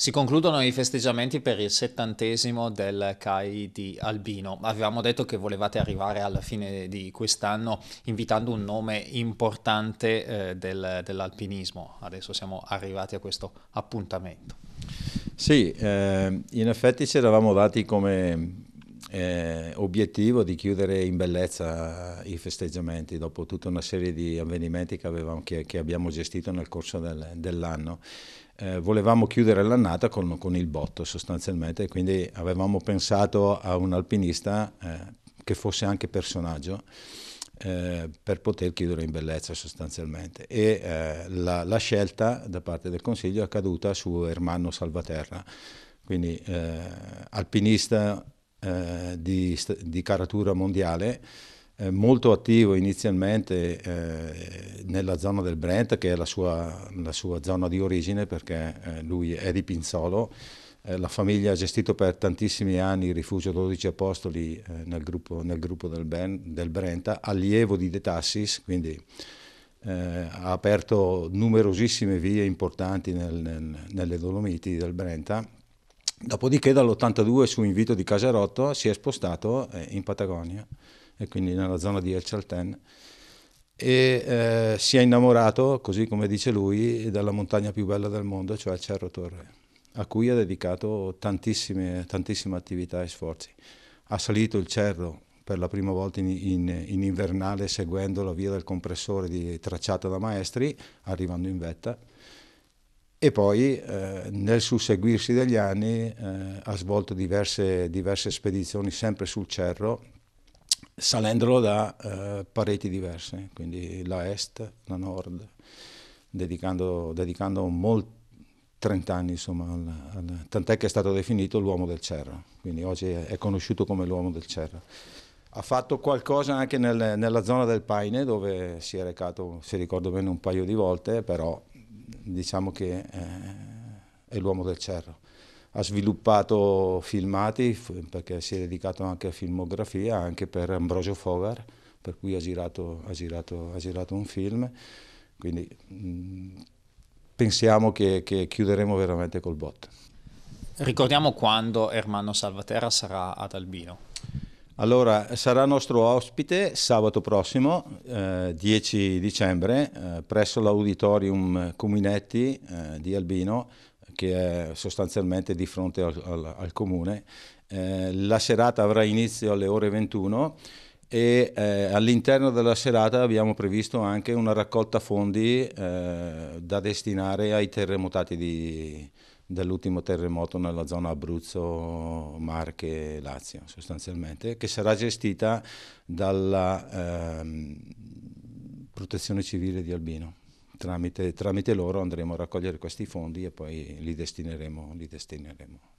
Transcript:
Si concludono i festeggiamenti per il settantesimo del CAI di Albino. Avevamo detto che volevate arrivare alla fine di quest'anno invitando un nome importante eh, del, dell'alpinismo. Adesso siamo arrivati a questo appuntamento. Sì, eh, in effetti ci eravamo dati come eh, obiettivo di chiudere in bellezza i festeggiamenti dopo tutta una serie di avvenimenti che, avevamo, che, che abbiamo gestito nel corso del, dell'anno. Eh, volevamo chiudere l'annata con, con, il botto sostanzialmente, quindi avevamo pensato a un alpinista eh, che fosse anche personaggio eh, per poter chiudere in bellezza sostanzialmente e eh, la, la scelta da parte del Consiglio è caduta su Ermanno Salvaterra, quindi eh, alpinista eh, di, di, caratura mondiale, eh, molto attivo inizialmente eh, nella zona del Brent, che è la sua, la sua zona di origine, perché eh, lui è di Pinzolo. Eh, la famiglia ha gestito per tantissimi anni il rifugio 12 Apostoli eh, nel gruppo, nel, gruppo, del, ben, del Brenta, allievo di De Tassis, quindi eh, ha aperto numerosissime vie importanti nel, nel, nelle Dolomiti del Brenta Dopodiché dall'82 su invito di Casarotto si è spostato eh, in Patagonia e quindi nella zona di El Chaltén e eh, si è innamorato, così come dice lui, della montagna più bella del mondo, cioè il Cerro Torre, a cui ha dedicato tantissime, tantissime attività e sforzi. Ha salito il cerro per la prima volta in, in, in invernale seguendo la via del compressore di, tracciata da maestri, arrivando in vetta e poi eh, nel susseguirsi degli anni eh, ha svolto diverse, diverse, spedizioni sempre sul Cerro, salendolo da eh, pareti diverse, quindi la est, la nord, dedicando, dedicando molti 30 anni, insomma, al, al, tant'è che è stato definito l'uomo del Cerro, quindi oggi è, è conosciuto come l'uomo del Cerro. Ha fatto qualcosa anche nel, nella zona del Paine dove si è recato, se ricordo bene, un paio di volte, però diciamo che eh, è l'uomo del cerro. Ha sviluppato filmati perché si è dedicato anche a filmografia, anche per Ambrogio Fogar, per cui ha girato, ha girato, ha girato un film. Quindi mh, mm, pensiamo che, che chiuderemo veramente col bot. Ricordiamo quando Ermanno Salvaterra sarà ad Albino. Allora, sarà nostro ospite sabato prossimo, eh, 10 dicembre, eh, presso l'auditorium Cominetti eh, di Albino, che è sostanzialmente di fronte al, al, al comune. Eh, la serata avrà inizio alle ore 21 e eh, all'interno della serata abbiamo previsto anche una raccolta fondi eh, da destinare ai terremotati di, dall'ultimo terremoto nella zona Abruzzo, Marche e Lazio sostanzialmente, che sarà gestita dalla eh, protezione civile di Albino. Tramite, tramite, loro andremo a raccogliere questi fondi e poi li destineremo. Li destineremo.